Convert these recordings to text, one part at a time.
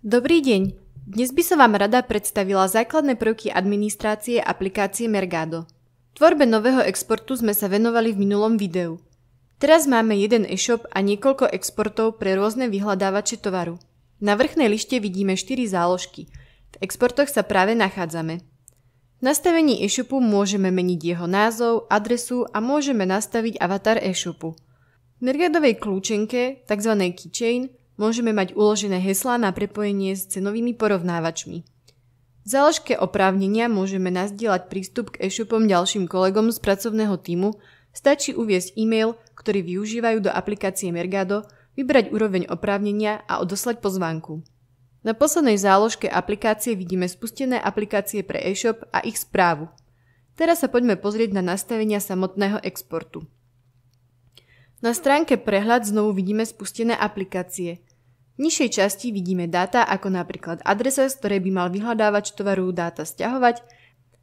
Dobrý deň. Dnes by sa vám rada predstavila základné prvky administrácie aplikácie Mergado. Tvorbe nového exportu sme sa venovali v minulom videu. Teraz máme jeden e-shop a niekoľko exportov pre rôzne vyhľadávače tovaru. Na vrchnej lište vidíme 4 záložky. V exportoch sa práve nachádzame. V nastavení e-shopu môžeme meniť jeho názov, adresu a môžeme nastaviť avatar e-shopu. V Mergadovej kľúčenke, tzv. keychain, môžeme mať uložené heslá na prepojenie s cenovými porovnávačmi. V záležke oprávnenia môžeme nazdieľať prístup k e-shopom ďalším kolegom z pracovného týmu, stačí uviesť e-mail, ktorý využívajú do aplikácie Mergado, vybrať úroveň oprávnenia a odoslať pozvánku. Na poslednej záložke aplikácie vidíme spustené aplikácie pre e-shop a ich správu. Teraz sa poďme pozrieť na nastavenia samotného exportu. Na stránke Prehľad znovu vidíme spustené aplikácie. V nižšej časti vidíme dáta ako napríklad adresa, z ktorej by mal vyhľadávač tovaru dáta stiahovať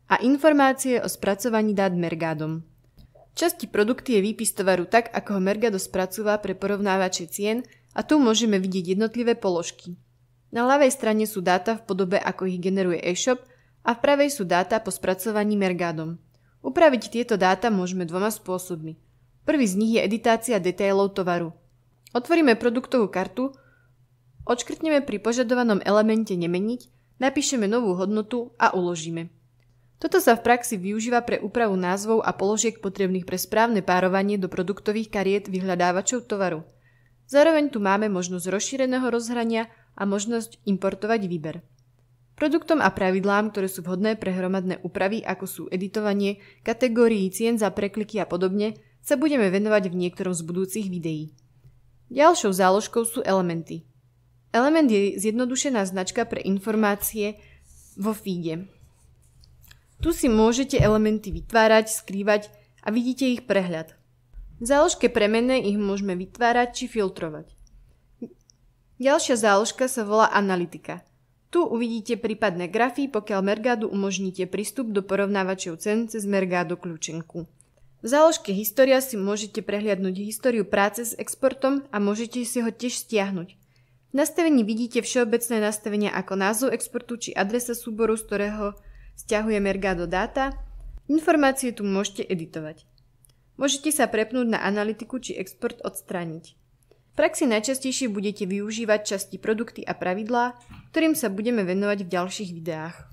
a informácie o spracovaní dát Mergádom. V časti produkty je výpis tovaru tak, ako ho Mergado spracúva pre porovnávače cien a tu môžeme vidieť jednotlivé položky. Na ľavej strane sú dáta v podobe, ako ich generuje e-shop a v pravej sú dáta po spracovaní Mergadom. Upraviť tieto dáta môžeme dvoma spôsobmi. Prvý z nich je editácia detailov tovaru. Otvoríme produktovú kartu, odškrtneme pri požadovanom elemente nemeniť, napíšeme novú hodnotu a uložíme. Toto sa v praxi využíva pre úpravu názvov a položiek potrebných pre správne párovanie do produktových kariet vyhľadávačov tovaru. Zároveň tu máme možnosť rozšíreného rozhrania a možnosť importovať výber. Produktom a pravidlám, ktoré sú vhodné pre hromadné úpravy, ako sú editovanie, kategórií cien za prekliky a podobne, sa budeme venovať v niektorom z budúcich videí. Ďalšou záložkou sú elementy. Element je zjednodušená značka pre informácie vo feede. Tu si môžete elementy vytvárať, skrývať a vidíte ich prehľad. V záložke premenné ich môžeme vytvárať či filtrovať. Ďalšia záložka sa volá analytika. Tu uvidíte prípadné grafy, pokiaľ Mergádu umožníte prístup do porovnávačov cen cez Mergádu kľúčenku. V záložke História si môžete prehliadnúť históriu práce s exportom a môžete si ho tiež stiahnuť. V nastavení vidíte všeobecné nastavenia ako názov exportu či adresa súboru, z ktorého stiahuje Mergado dáta. Informácie tu môžete editovať. Môžete sa prepnúť na analytiku či export odstraniť. V praxi najčastejšie budete využívať časti produkty a pravidlá, ktorým sa budeme venovať v ďalších videách.